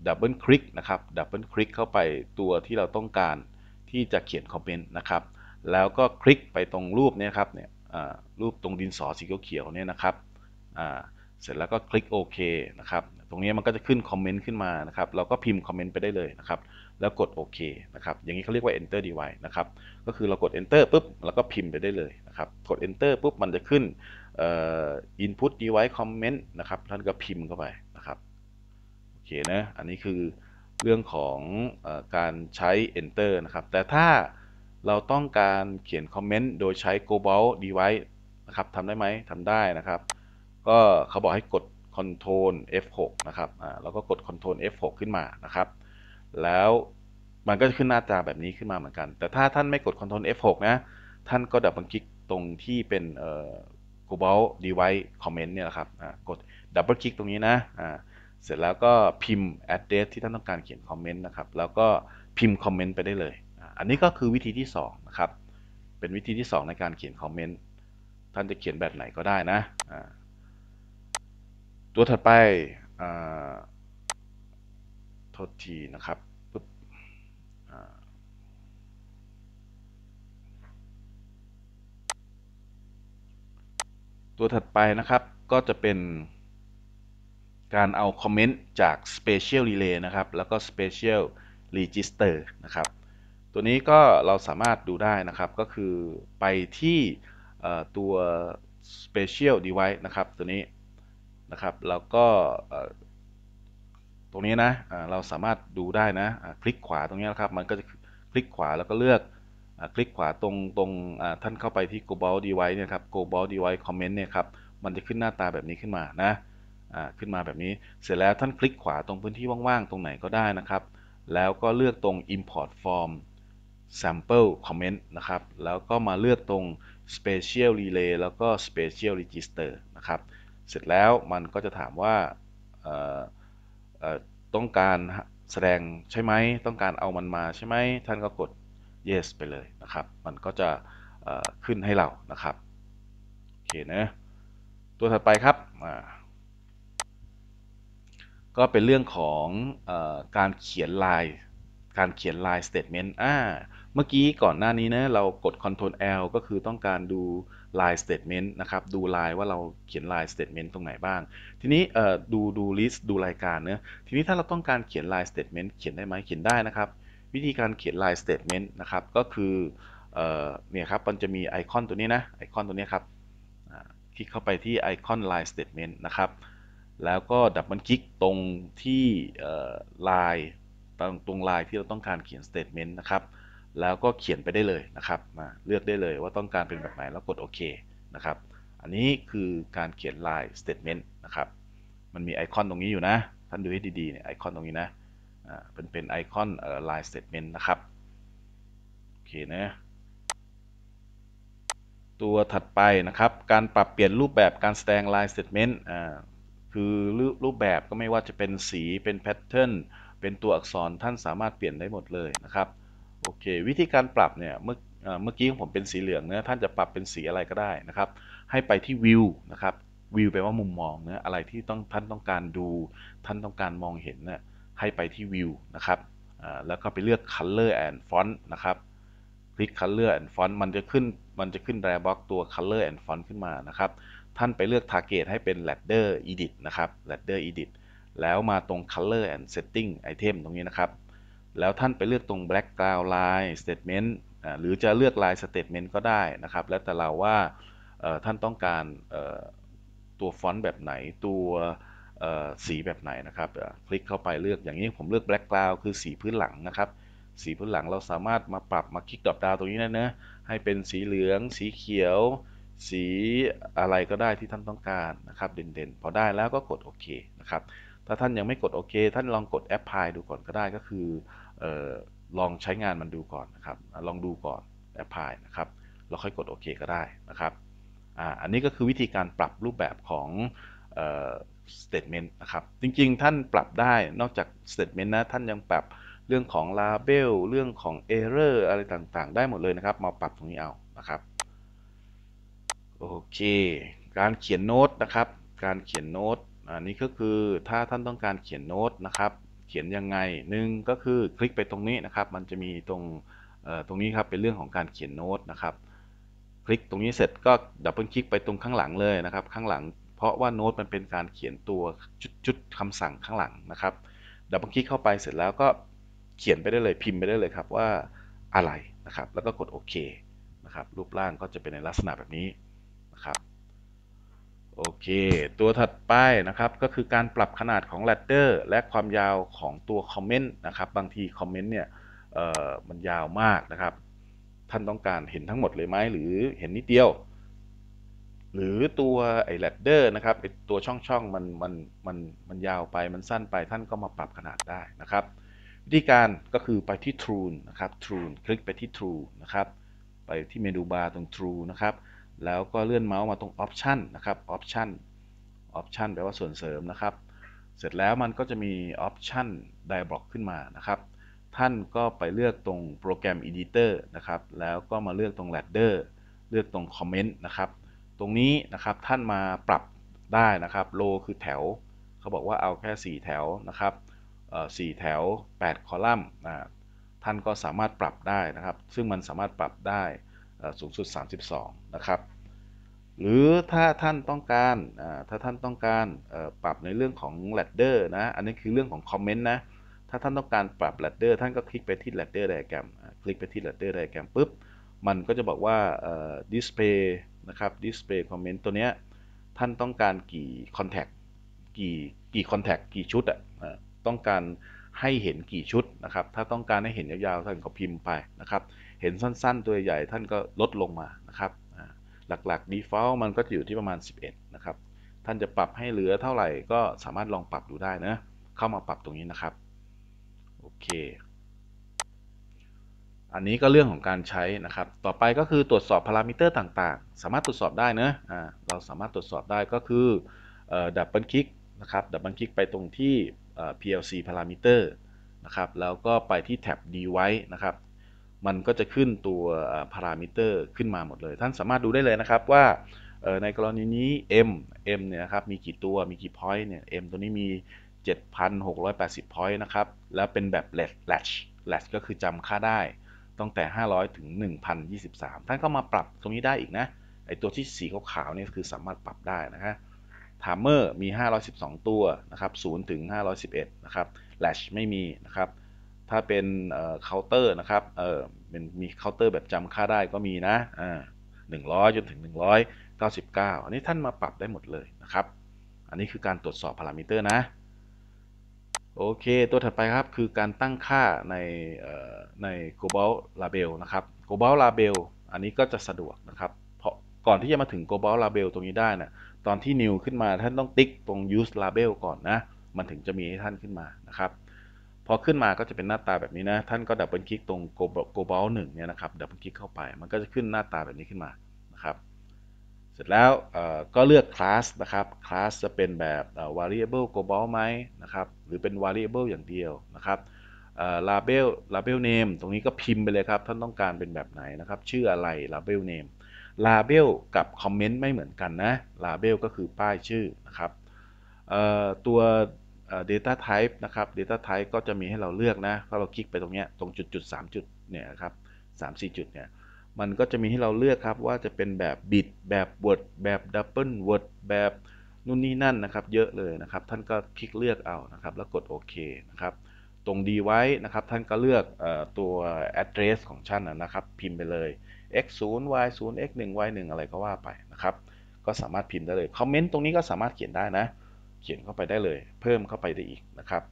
[SPEAKER 1] double click นะครับดับเบิลคลิกเข้าไปตัวที่เราต้องการที่จะเขียนคอมเมนต์นะครับแล้วก็คลิกไปตรงรูปนี้ครับเนี่ยรูปตรงดินสอสีเขียวๆเนี่ยนะครับ เสร็จแล้วก็คลิกโอเคนะครับ ตรงนี้มันก็จะขึ้นคอมเมนต์ขึ้นมานะครับ เราก็พิมพ์คอมเมนต์ไปได้เลยนะครับ แล้วกดโอเคนะครับ อย่างนี้เขาเรียกว่า enter device นะครับ ก็คือเรากด enter ปุ๊บ แล้วก็พิมพ์ไปได้เลยนะครับ กด enter ปุ๊บ มันจะขึ้น input device comment นะครับ ท่านก็พิมพ์เข้าไปนะครับ โอเคนะ อันนี้คือเรื่องของอการใช้ enter นะครับ แต่ถ้าเราต้องการเขียนคอมเมนต์โดยใช้ global device นะครับทำได้ไหมทำได้นะครับ ก็ เขาบอกให้กด Ctrl F6 นะครับอ่าแล้วก็กด Ctrl F6 ขึ้นมา นะ ครับ แล้วมันก็จะขึ้นหน้าจาแบบนี้ขึ้นมาเหมือนกัน แต่ถ้าท่านไม่กด Ctrl F6 นะ ท่านก็ดับเบิลคลิกตรงที่เป็นเอ่อ Global Device Comment เนี่ยละครับอ่ากดดับเบิลคลิกตรงนี้นะอ่าเสร็จแล้วก็พิมพ์ address ที่ท่านต้องการเขียนคอมเมนต์นะครับแล้วก็พิมพ์คอมเมนต์ไปได้เลยอันนี้ก็คือวิธีที่2นะครับเป็นวิธีที่ 2 ในการเขียนคอมเมนต์ท่านจะ เขียนแบบไหนก็ได้นะตัวถัดไปโทษทีนะครับปึ๊บตัวถัดไปนะครับก็จะเป็นการเอาคอมเมนต์จาก Special Relay นะครับแล้วก็ Special Register นะครับ ตัวนี้ก็เราสามารถดูได้นะครับ ก็คือไปที่ตัว Special Device นะครับ ตัว นี้นะครับแล้วก็ตรงนี้นะเราสามารถดูได้นะคลิกขวาตรงนี้นะครับ มัน ก็จะคลิกขวาแล้วก็เลือกคลิกขวา ตรงตรงท่านเข้าไปที่ global device เนี่ยครับ global device comment เนี่ยครับมันจะขึ้นหน้าตาแบบนี้ขึ้นมานะขึ้นมาแบบนี้เสร็จแล้วท่านคลิกขวาตรงพื้นที่ว่างๆตรงไหนก็ได้นะครับแล้วก็เลือกตรง import form sample comment นะครับแล้วก็มาเลือกตรง s p ชี i a l Relay แล้วก็ s p ีย i a l Register นะครับ เสร็จแล้วมันก็จะถามว่าต้องการแสดงใช่ไหมต้องการเอามันมาใช่ไหมท่านก็กด yes ไปเลยนะครับ มันก็จะขึ้นให้เรานะครับโอเคนะตัวถัดไปครับ ก็เป็นเรื่องของอการเขียนลายการเขียนลายสเตทเมนต์อ่ามื่อกี้ก่อนหน้านี้นะเรากด Ctrl L ก็คือต้องการดู line statement นะครับ ดู line ว่าเราเขียน line statement ตรงไหนบ้าง ทีนี้ดูดู list ดูรายการเนะทีนี้ถ้าเราต้องการเขียน line statement เขียนได้ไหมเขียนได้นะครับ วิธีการเขียน line statement นะครับ ก็คือเนี่ยครับมันจะมีไอคอนตัวนี้นะไอคอนตัวนี้ครับคลิกเข้าไปที่ไอคอน line statement นะครับ แล้วก็ดับมันคลิกตรงที่ line ตรงตรง l ที่เราต้องการเขียน statement นะครับแล้วก็เขียนไปได้เลยนะครับมาเลือกได้เลยว่าต้องการเป็นแบบไหนแล้วกดโอเคนะครับอันนี้คือการเขียนลาย statement นะครับ มันมีไอคอนตรงนี้อยู่นะ ท่านดูให้ดีๆเนี่ยไอคอนตรงนี้นะเป็นเป็นไอคอนลาย statement นะครับโอเคนะตัวถัดไปนะครับการปรับเปลี่ยนรูปแบบการแสดงลาย statement อ่าคือรูปแบบก็ไม่ว่าจะเป็นสีเป็นแพทเทิร์นเป็นตัวอักษรท่านสามารถเปลี่ยนได้หมดเลยนะครับโอเค วิธีการปรับเนี่ยเมื่อเมื่อกี้ของผมเป็นสีเหลืองนะท่านจะปรับเป็นสีอะไรก็ได้นะครับ ให้ไปที่วิวนะครับวิวแปลว่ามุมมองนะอะไรที่ต้องท่านต้องการดูท่านต้องการมองเห็นนะ่ยให้ไปที่วิวนะครับแล้วก็ไปเลือก color and font นะครับคลิก color and font มันจะขึ้นมันจะขึ้นแดร์บ g b o ตัว color and font ขึ้นมานะครับ ท่านไปเลือก target ให้เป็น ladder edit นะครับ ladder edit แล้วมาตรง color and setting item ตรงนี้นะครับแล้ว ท่านไปเลือกตรง background l line statement หรือจะเลือก line statement ก็ได้นะครับ แล้วแต่เราว่าท่านต้องการตัวฟอนต์แบบไหนตัวสีแบบไหนนะครับคลิกเข้าไปเลือก อย่างนี้ผมเลือก background l คือสีพื้นหลังนะครับ สีพื้นหลังเราสามารถมาปรับมาคลิกดรอปดาวตรงนี้ไดเนะให้เป็นสีเหลือง สีเขียว สีอะไรก็ได้ที่ท่านต้องการนะครับเด่นๆพอได้แล้วก็กดโอเคนะครับถ้าท่านยังไม่กดโอเคท่านลองกดแอปพลายดูก่อนก็ได้ก็คือออลองใช้งานมันดูก่อนนะครับลองดูก่อนแอปพลายนะครับ แล้ว ค่อยกดโอเคก็ได้นะครับออันนี้ก็คือวิธีการปรับรูปแบบของสเตทเมนต์นะครับจริงๆ ท่านปรับได้นอกจากสเตทเมนต์นะท่านยังปรับเรื่องของ Label เรื่องของ Error อะไรต่างๆ ได้หมดเลยนะครับมาปรับตรงนี้เอานะครับโอเคการเขียนโน้ตนะครับการเขียนโน้ตอันนี้ก็คือถ้าท่านต้องการเขียนโน้ตนะครับเขียนยังไงหนึ่งก็คือคลิกไปตรงนี้นะครับมันจะมีตรงตรงนี้ครับ เป็นเรื่องของการเขียนโน้ตนะครับคลิกตรงนี้เสร็จก็ดับเบิลคลิกไปตรงข้างหลังเลยนะครับ ข้างหลังเพราะว่าโน้ตมันเป็นการเขียนตัว จุดๆคำสั่งข้างหลังนะครับดับเบิลคลิกเข้าไปเสร็จแล้วก็เขียนไปได้เลยพิมพ์ไปได้เลยครับว่าอะไรนะครับแล้วก็กดโอเคนะครับ รูปร่างก็จะเป็นในลักษณะแบบนี้นะครับโอเคตัวถัดไปนะครับก็คือการปรับขนาดของ ladder และความยาวของตัวคอมเมนต์นะครับ บางทีคอมเมนต์เนี่ยมันยาวมากนะครับ ท่านต้องการเห็นทั้งหมดเลยไหมหรือเห็นนิดเดียวหรือตัวไอ้ ladder นะครับไอ้ตัวช่องช่องมันมันมันมันยาวไปมันสั้นไป ท่านก็มาปรับขนาดได้นะครับ วิธีการก็คือไปที่ true นะครับ true คลิกไปที่ true นะครับ ไปที่เมนูบาร์ตรง true นะครับแล้วก็เลื่อนเมาส์มาตรง Option นะครับ Option Option แปลว่าส่วนเสริมนะครับ เสร็จแล้วมันก็จะมี Option Dialog ขึ้นมานะครับ ท่านก็ไปเลือกตรงโปรแกรม Editor นะครับแล้วก็มาเลือกตรง Ladder เลือกตรง Comment นะครับตรงนี้นะครับท่านมาปรับได้นะครับโลคือแถว เขาบอกว่าเอาแค่ 4 แถวนะครับสี่แถว 8 คอลัมน์ท่านก็สามารถปรับได้นะครับ ซึ่งมันสามารถปรับได้สูงสุด 32 นะครับ หรือถ้าท่านต้องการถ้าท่านต้องการปรับในเรื่องของ ladder นะ อันนี้คือเรื่องของคอมเมนต์นะ ถ้าท่านต้องการปรับ ladder ท่านก็คลิกไปที่ ladder diagram คลิกไปที่ ladder diagram ปุ๊บ มันก็จะบอกว่า display นะครับ display comment ตัวเนี้ยท่านต้องการกี่ contact กี่ กี่ contact กี่ชุดอะต้องการให้เห็นกี่ชุดนะครับ ถ้าต้องการให้เห็นยาวๆ ท่านก็พิมพ์ไปนะครับเห็นสั้นๆ ตัวใหญ่ท่านก็ลดลงมานะครับ หลักๆ default มันก็จะอยู่ที่ประมาณ 11 นะครับ ท่านจะปรับให้เหลือเท่าไหร่ก็สามารถลองปรับดูได้นะ เข้ามาปรับตรงนี้นะครับ โอเค อันนี้ก็เรื่องของการใช้นะครับ ต่อไปก็คือตรวจสอบพารามิเตอร์ต่างๆ สามารถตรวจสอบได้นะะเราสามารถตรวจสอบได้ก็คือดับเบิลคลิกนะครับดับเบิลคลิกไปตรงที่ PLC พารามิเตอร์นะครับแล้วก็ไปที่แท็บ device นะครับมันก็จะขึ้นตัวพารามิเตอร์ขึ้นมาหมดเลยท่านสามารถดูได้เลยนะครับว่าในกรณีนี้ m m เนี่ยนะครับมีกี่ตัวมีกี่พอยต์เนี่ย m ตัวนี้มี 7,680พอยต์นะครับแล้วเป็นแบบ latch latch ก็คือจำค่าได้ตั้งแต่ 500 ถึง 1,023 ท่านก็มาปรับตรงนี้ได้อีกนะไอตัวที่สีขาวๆเนี่ยคือสามารถปรับได้นะฮะทามเมอร์มี 512 ตัวนะครับ 0 ถึง 511 นะครับ latch ไม่มีนะครับถ้าเป็นเคาน์เตอร์นะครับ เออมันมีเคาน์เตอร์แบบจำค่าได้ก็มีนะ อ่าหนึ่งร้อยจนถึงหนึ่ก้าอันนี้ท่านมาปรับได้หมดเลยนะครับ อันนี้คือการตรวจสอบพารามิเตอร์นะ โอเค ตัวถัดไปครับคือการตั้งค่าในใน global label นะครับ global label อันนี้ก็จะสะดวกนะครับ เพราะก่อนที่จะมาถึง global label ตรงนี้ได้นะตอนที่ new ขึ้นมาท่านต้องติ๊กตรง use label ก่อนนะ มันถึงจะมีให้ท่านขึ้นมานะครับพอขึ้นมาก็จะเป็นหน้าตาแบบนี้นะท่านก็ดับเบิลคลิกตรงโก o b บอลหนึ่งเนี่ยนะครับดับเบิลคลิกเข้าไป มันก็จะขึ้นหน้าตาแบบนี้ขึ้นมานะครับ เสร็จแล้วก็เลือกคลาสนะครับคลาสจะเป็นแบบ variable global ไหมนะครับหรือเป็น variable อย่างเดียวนะครับ label label name ตรงนี้ก็พิมพ์ไปเลยครับท่านต้องการเป็นแบบไหนนะครับชื่ออะไร label name label กับ comment ไม่เหมือนกันนะ label ก็คือป้ายชื่อนะครับตัวเดต้าไทป์นะครับ Data Type ก็จะมีให้เราเลือกนะถ้าเราคลิกไปตรงเนี้ยตรงจุดจุดสามจุดเนี่ยครับสามสี่จุดเนี่ย มันก็จะมีให้เราเลือกครับว่าจะเป็นแบบบิดแบบ Word แบบดับเบิล Word แบบนู่นนี่นั่นนะครับ เยอะเลยนะครับ ท่านก็คลิกเลือกเอานะครับ แล้วกดโอเคนะครับ ตรงดีไว้นะครับ ท่านก็เลือกตัว address ของท่านนะครับ พิมพ์ไปเลย x 0 y 0 x 1 y 1อะไรก็ว่าไปนะครับ ก็สามารถพิมพ์ได้เลย คอมเมนต์ตรงนี้ก็สามารถเขียนได้นะเขียนเข้าไปได้เลยเพิ่มเข้าไปได้อีกนะครับ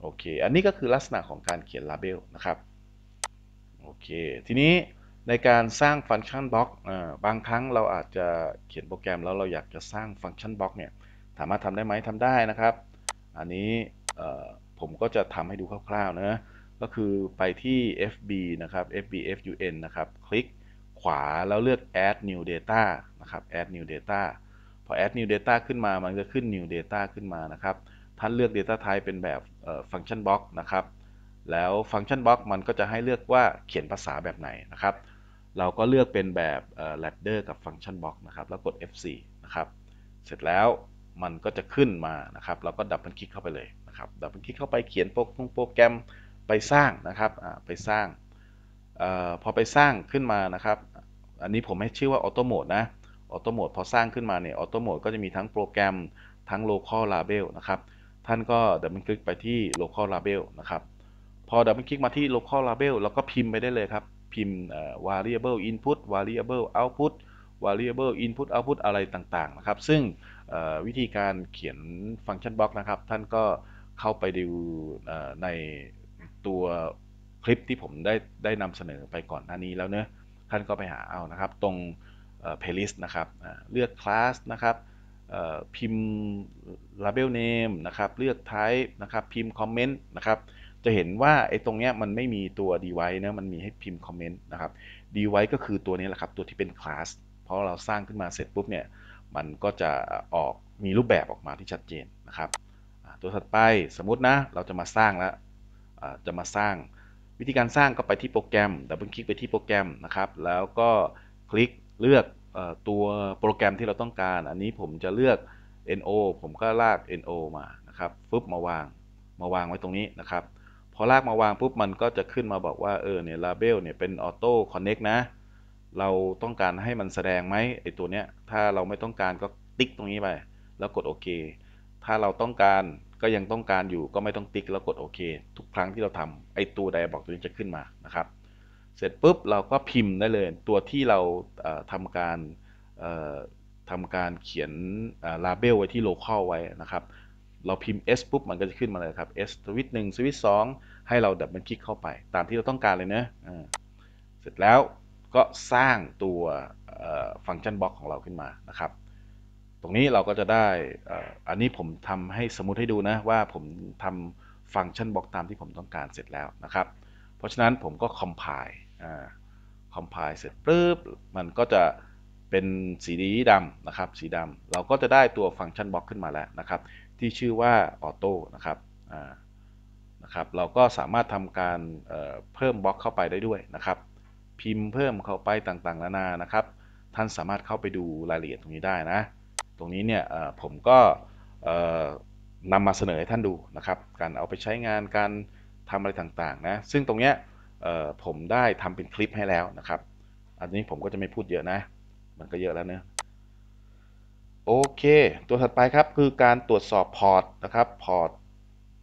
[SPEAKER 1] โอเคอันนี้ก็คือลักษณะของการเขียนลาเบลนะครับ โอเคทีนี้ในการสร้างฟังก์ชันบล็อกบางครั้งเราอาจจะเขียนโปรแกรมแล้วเราอยากจะสร้างฟังก์ชันบล็อกเนี่ยสามารถทำได้ไหมทำได้นะครับอันนี้ผมก็จะทำให้ดูคร่าวๆนะก็คือไปที่ fb นะครับ fb fun นะครับคลิกขวาแล้วเลือก add new data นะครับ add new data พอ add new data ขึ้นมา มันจะขึ้น new data ขึ้นมานะครับ ท่านเลือก data type เป็นแบบ function box นะครับ แล้ว function box มันก็จะให้เลือกว่าเขียนภาษาแบบไหนนะครับ เราก็เลือกเป็นแบบ ladder กับ function box นะครับ แล้วกด F4 นะครับ เสร็จแล้วมันก็จะขึ้นมานะครับ เราก็ดับเบิลคลิกเข้าไปเลยนะครับ ดับเบิลคลิกเข้าไปเขียนโปรแกรมไปสร้างนะครับไปสร้างอพอไปสร้างขึ้นมานะครับ อันนี้ผมให้ชื่อว่าออโตโหมดนะออโต้โหมด พอสร้างขึ้นมาเนี่ยออโต้โหมดก็จะมีทั้งโปรแกรมทั้ง local label นะครับ ท่านก็ดับเบิลคลิกไปที่ local label นะครับ พอดับเบิลคลิกมาที่ local label แล้วก็พิมพ์ไปได้เลยครับ พิมพ์ variable input variable output variable input output อะไรต่าง ๆ นะครับซึ่งวิธีการเขียนฟังก์ชันบล็อกนะครับท่านก็เข้าไปดูในตัวคลิปที่ผมได้ได้นำเสนอไปก่อนหน้านี้แล้วเนะท่านก็ไปหาเอานะครับตรงลย์ลิสต์นะครับเลือกคลาสนะครับพิมพ์ label name นะครับ เลือก type นะครับ พิมพ์ comment นะครับ จะเห็นว่าไอ้ตรงเนี้ยมันไม่มีตัว device นะมันมีให้พิมพ์ comment นะครับ device ก็คือตัวนี้แหละครับ ตัวที่เป็น class เพราะเราสร้างขึ้นมาเสร็จปุ๊บเนี่ย มันก็จะออกมีรูปแบบออกมาที่ชัดเจนนะครับ ตัวถัดไปสมมตินะ เราจะมาสร้างแล้ว จะมาสร้างวิธีการสร้างก็ไปที่โปรแกรมดับเบิลคลิกไปที่โปรแกรมนะครับ แล้วก็คลิกเลือกตัวโปรแกรมที่เราต้องการ อันนี้ผมจะเลือก NO ผมก็ลาก NO มา นะครับปุ๊บมาวาง มาวางไว้ตรงนี้นะครับ พอลากมาวางปุ๊บ มันก็จะขึ้นมาบอกว่า เออ เนี่ยลาเบลเนี่ย เป็นออโต้คอนเน็กนะ เราต้องการให้มันแสดงไหมไอตัวเนี้ย ถ้าเราไม่ต้องการก็ติ๊กตรงนี้ไป แล้วกดโอเคถ้าเราต้องการ ก็ยังต้องการอยู่ ก็ไม่ต้องติ๊กแล้วกดโอเคทุกครั้งที่เราทำไอตัวไดอะบอกตัวนี้จะขึ้นมา นะครับเสร็จปุ๊บ เราก็พิมพ์ได้เลย ตัวที่เราทำการทำการเขียนลาเบลไว้ที่โลเคอลไว้นะครับ เราพิมพ์ S ปุ๊บ มันก็จะขึ้นมาเลยครับ S สวิตช์หนึ่งสวิตช์สองให้เราดับมันคลิกเข้าไป ตามที่เราต้องการเลยเนะเสร็จแล้วก็สร้างตัวฟังก์ชันบล็อกของเราขึ้นมานะครับ ตรงนี้เราก็จะได้อันนี้ผมทำให้สมมติให้ดูนะ ว่าผมทำฟังก์ชันบล็อกตามที่ผมต้องการเสร็จแล้วนะครับ เพราะฉะนั้นผมก็คอมไพล์คอมไพล์เสร็จปุ๊บมันก็จะเป็นสีดีดำนะครับสีดำเราก็จะได้ตัวฟังก์ชันบล็อกขึ้นมาแล้วนะครับที่ชื่อว่าออโต้นะครับนะครับเราก็สามารถทำการเเพิ่มบล็อกเข้าไปได้ด้วยนะครับ พิมพ์เพิ่มเข้าไปต่างๆนานานะครับ ท่านสามารถเข้าไปดูรายละเอียดตรงนี้ได้นะตรงนี้เนี่ยผมก็นำมาเสนอให้ท่านดูนะครับการเอาไปใช้งานการทำอะไรต่างๆนะซึ่งตรงเนี้ยผมได้ทำเป็นคลิปให้แล้วนะครับ อันนี้ผมก็จะไม่พูดเยอะนะ มันก็เยอะแล้วเนะโอเค ตัวถัดไปครับคือการตรวจสอบพอร์ตนะครับ พอร์ต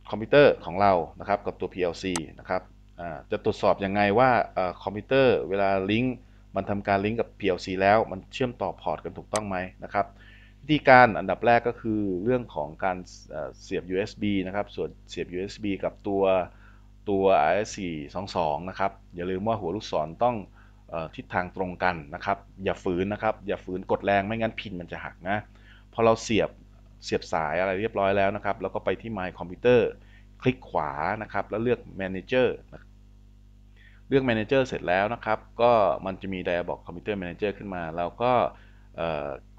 [SPEAKER 1] คอมพิวเตอร์ของเรานะครับกับตัว PLC นะครับ จะตรวจสอบยังไงว่าคอมพิวเตอร์เวลาลิงก์ มันทำการลิงก์กับ PLC แล้วมันเชื่อมต่อพอร์ต กันถูกต้องไหมนะครับ วิธีการอันดับแรกก็คือเรื่องของการเสียบ USB นะครับ ส่วนเสียบ USB กับตัวตัว i s 422นะครับ อย่าลืมว่าหัวลูกศรต้องทิศทางตรงกันนะครับ อย่า ฝืนนะครับ อย่า ฝืนกดแรงไม่งั้นพิน มันจะ หัก นะพอเราเสียบเสียบสายอะไรเรียบร้อยแล้วนะครับ แล้วก็ไปที่ My Computer คลิกขวานะครับ แล้วเลือก Manager เลือก Manager เสร็จแล้วนะครับ ก็มันจะมี Dialog Computer Manager ขึ้นมา แล้วก็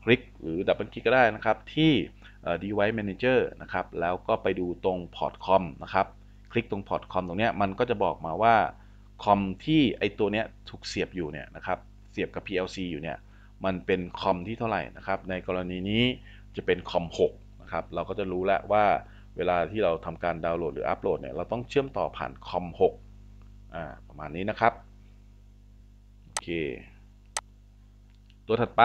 [SPEAKER 1] คลิกหรือดับเบิลคลิกก็ได้นะครับที่ Device Manager นะครับ แล้วก็ไปดูตรง Port Com นะครับลิกตรงพอร์ตคอมตรงนี้มัน ก็จะบอกมาว่าคอมที่ไอตัว เนี้ยถูกเสียบอยู่ เนี่ย นะครับ เสียบกับ PLC อยู่ เนี่ย มันเป็นคอมที่เท่าไหร่นะครับ ในกรณีนี้จะเป็นคอม6นะครับ เราก็จะรู้ แล้วว่าเวลาที่เราทำการดาวน์โหลดหรือ อัปโหลด เนี่ย เราต้องเชื่อมต่อผ่านคอม6อ่าประมาณนี้นะครับโอเคตัวถัดไป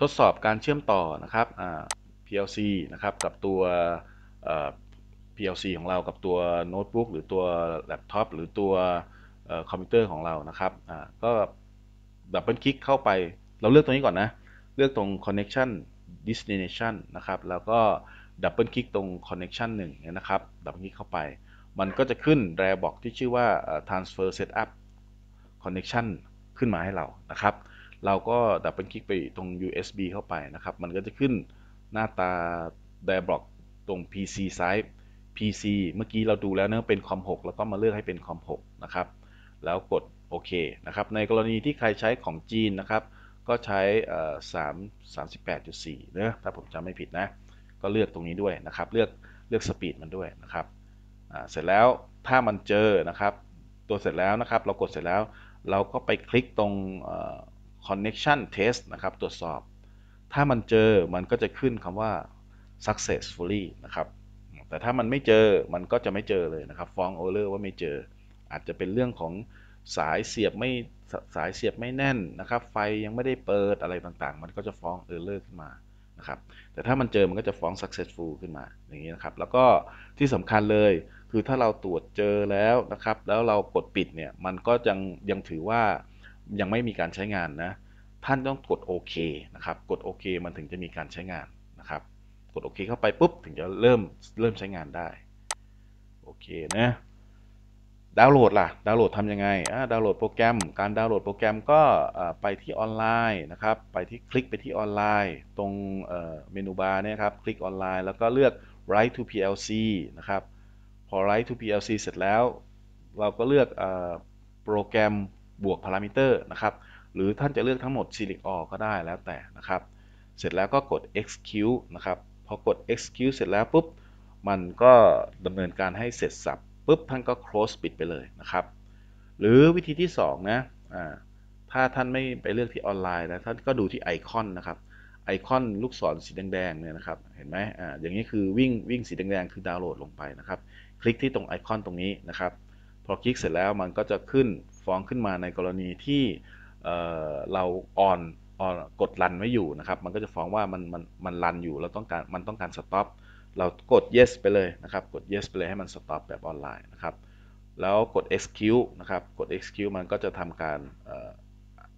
[SPEAKER 1] ทดสอบการเชื่อมต่อนะครับอ่า PLC นะครับกับตัว PLC ของเรา กับตัวโน้ตบุ๊กหรือตัวแล็ปท็อปหรือตัวคอมพิวเตอร์ของเรานะครับก็ดับเบิลคลิกเข้าไป เราเลือกตรงนี้ก่อนนะ เลือกตรง connection destination นะครับ แล้วก็ดับเบิลคลิกตรง connection 1นึ่งนะครับ ดับเบิลคลิกเข้าไป มันก็จะขึ้นแรบอกที่ชื่อว่า transfer setup connection ขึ้นมาให้เรา นะครับ เราก็ดับเบิลคลิกไปตรง USB เข้าไปนะครับ มันก็จะขึ้นหน้าตาแรบอกตรง PC size PC เมื่อกี้เราดูแล้วเนะเป็นคอม6แล้วก็มาเลือกให้เป็นคอม6นะครับ แล้วกดโอเคนะครับในกรณีที่ใครใช้ของจีนนะครับ ก็ใช้สามสามสิบแปดจุดสี่นะถ้าผมจำไม่ผิดนะ ก็เลือกตรงนี้ด้วยนะครับ เลือกเลือกสปีดมันด้วยนะครับ เสร็จแล้วถ้ามันเจอนะครับตัวเสร็จแล้วนะครับ เรากดเสร็จแล้วเราก็ไปคลิกตรง connection test นะครับตรวจสอบถ้ามันเจอมันก็จะขึ้นคำว่า successfully นะครับแต่ถ้ามันไม่เจอมันก็จะไม่เจอเลยนะครับฟ้องโอเลอร์ว่าไม่เจอ อาจจะเป็นเรื่องของสายเสียบไม่สายเสียบไม่แน่นนะครับไฟยังไม่ได้เปิดอะไรต่างๆ มันก็จะฟ้องเออเลอร์ขึ้นมานะครับ แต่ถ้ามันเจอมันก็จะฟ้อง successful ขึ้นมาอย่างนี้นะครับแล้วก็ที่สำคัญเลยคือถ้าเราตรวจเจอแล้วนะครับแล้วเรากดปิดเนี่ยมันก็ยังยังถือว่ายังไม่มีการใช้งานนะท่านต้องกดโอเคนะครับกดโอเคมันถึงจะมีการใช้งานกดโอเคเข้าไปปุ๊บถึงจะเริ่ม เริ่มใช้งานได้โอเคนะดาวน์โหลดล่ะดาวน์โหลดทำยังไงดาวน์โหลดโปรแกรมการดาวน์โหลดโปรแกรมก็ไปที่ออนไลน์ นะครับ ไปที่คลิกไปที่ออนไลน์ ตรงเมนูบาร์เนี่ยครับคลิกออนไลน์แล้วก็เลือก write to PLC นะครับ พอ write to PLC เสร็จแล้ว เราก็เลือกโปรแกรมบวกพารามิเตอร์นะครับ หรือท่านจะเลือกทั้งหมด select all ก็ได้แล้วแต่นะครับ เสร็จแล้วก็กด execute นะครับพอกด execute เสร็จแล้วปุ๊บมันก็ดำเนินการให้เสร็จสับปุ๊บท่านก็ close ปิดไปเลยนะครับ หรือวิธีที่2นะถ้าท่านไม่ไปเลือกที่ออนไลน์นะท่าน ก็ดูที่ไอคอนนะ ครับไอคอนลูกศรสีแดงๆเนี่ยนะครับเห็นไหมอ่าอย่างนี้คือวิ่งวิ่งสีแดงๆคือดาวน์โหลดลงไปนะครับคลิกที่ตรงไอคอนตรงนี้นะครับพอคลิกเสร็จแล้วมันก็จะขึ้นฟ้องขึ้นมาในกรณีที่เราออนกดรันไม่อยู่นะครับ มันก็จะฟ้องว่ามันมันมันรันอยู่ เราต้องการ มันต้องการ stop เรากด yes ไปเลยนะครับ กด yes ไปเลยให้มัน stop แบบออนไลน์นะครับ แล้วกด execute นะครับ กด execute มันก็จะทำการ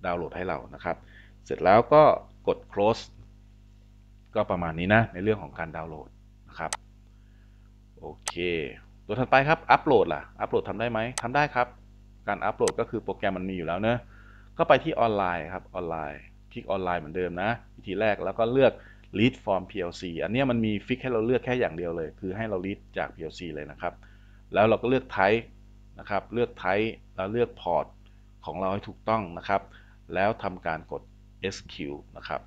[SPEAKER 1] ดาวน์โหลดให้เรานะครับ เสร็จแล้วก็กด close ก็ประมาณนี้นะ ในเรื่องของการดาวน์โหลดนะครับ โอเค ตัวถัดไปครับ อัปโหลดล่ะ อัปโหลดทำได้ไหมทำได้ครับ การอัปโหลดก็คือโปรแกรมมันมีอยู่แล้วเนอะก็ไปที่ออนไลน์ครับ ออนไลน์คลิกออนไลน์เหมือนเดิมนะวิธีแรกแล้วก็เลือก lead from PLC อันนี้มันมีฟิกให้เราเลือกแค่อย่างเดียวเลย คือให้เรา lead จาก PLC เลยนะครับ แล้วเราก็เลือก type นะครับเลือก type แล้วเลือก port ของเราให้ถูกต้องนะครับ แล้วทำการกด SQ นะครับ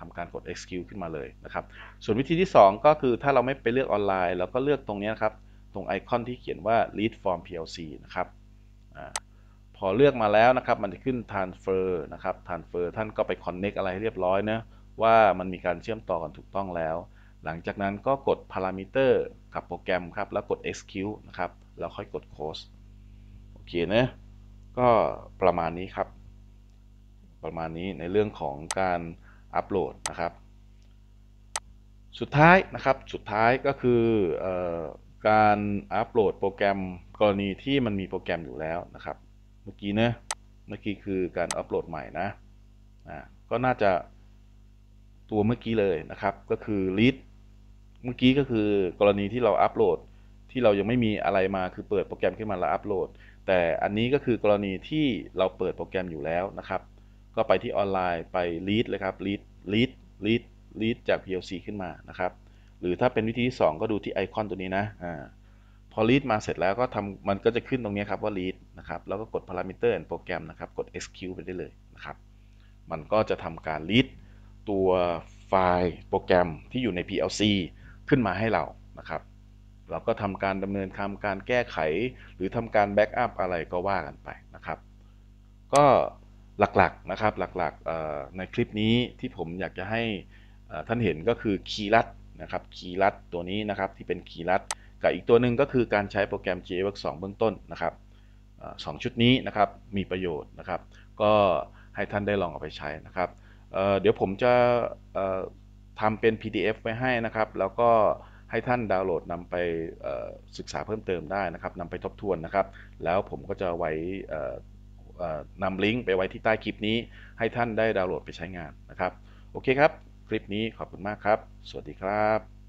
[SPEAKER 1] ทำการกด SQ ขึ้นมาเลยนะครับส่วนวิธีที่ 2 ก็คือถ้าเราไม่ไปเลือกออนไลน์เราก็เลือกตรงนี้นะครับตรงไอคอนที่เขียนว่า lead from PLC นะครับพอเลือกมาแล้วนะครับมันจะขึ้น transfer นะครับ transfer ท่านก็ไป connect อะไรเรียบร้อยนะ ว่ามันมีการเชื่อมต่อกันถูกต้องแล้ว หลังจากนั้นก็กด parameter กับโปรแกรมครับ แล้วกด execute นะครับ แล้วค่อยกด close โอเคนะ ก็ประมาณนี้ครับ ประมาณนี้ในเรื่องของการอัปโหลดนะครับ สุดท้ายนะครับ สุดท้ายก็คืออการอัปโหลดโปรแกรมกรณีที่มันมีโปรแกรมอยู่แล้วนะครับมื่อกี้นะเมื่อกี้คือการอัปโหลดใหม่นะ อ่า ก็น่าจะตัวเมื่อกี้เลยนะครับก็คือ lead เมื่อกี้ก็คือกรณีที่เราอัปโหลด ที่เรายังไม่มีอะไรมาคือเปิดโปรแกรมขึ้นมาแล้วอัปโหลด แต่อันนี้ก็คือกรณีที่เราเปิดโปรแกรมอยู่แล้วนะครับ ก็ไปที่ออนไลน์ไป lead เลยครับ lead lead lead lead จาก PLC ขึ้นมา นะครับ หรือถ้าเป็นวิธีที่ 2 ก็ดูที่ไอคอนตัวนี้นะ อ่าพอ read มาเสร็จแล้วก็ทำมันก็จะขึ้นตรงนี้ครับว่า read นะครับแล้วก็กดารามิเตอร์ในโปรแกรมนะครับกด execute ไปได้เลยนะครับ มันก็จะทำการ read ตัวไฟล์โปรแกรมที่อยู่ใน PLC ขึ้นมาให้เรานะครับ เราก็ทำการดำเนินการการแก้ไขหรือทำการแบ็กอัพอะไรก็ว่ากันไปนะครับ ก็หลักๆ นะครับหลักๆในคลิปนี้ที่ผมอยากจะให้ท่านเห็นก็คือคีย์ลัดนะครับคีย์ลัดตัวนี้นะครับที่เป็นคีย์ลัดกับอีกตัวหนึ่งก็คือการใช้โปรแกรม GAWork 2 เบื้องต้นนะครับสองชุดนี้นะครับ มีประโยชน์นะครับ ก็ให้ท่านได้ลองเอาไปใช้นะครับเเดี๋ยวผมจะทำเป็น PDF ไว้ให้นะครับ แล้วก็ให้ท่านดาวน์โหลดนำไปศึกษาเพิ่มเติมได้นะครับนำไปทบทวนนะครับ แล้วผมก็จะไว้นำลิงก์ไปไว้ที่ใต้คลิปนี้ ให้ท่านได้ดาวน์โหลดไปใช้งานนะครับ โอเคครับ คลิปนี้ขอบคุณมากครับ สวัสดีครับ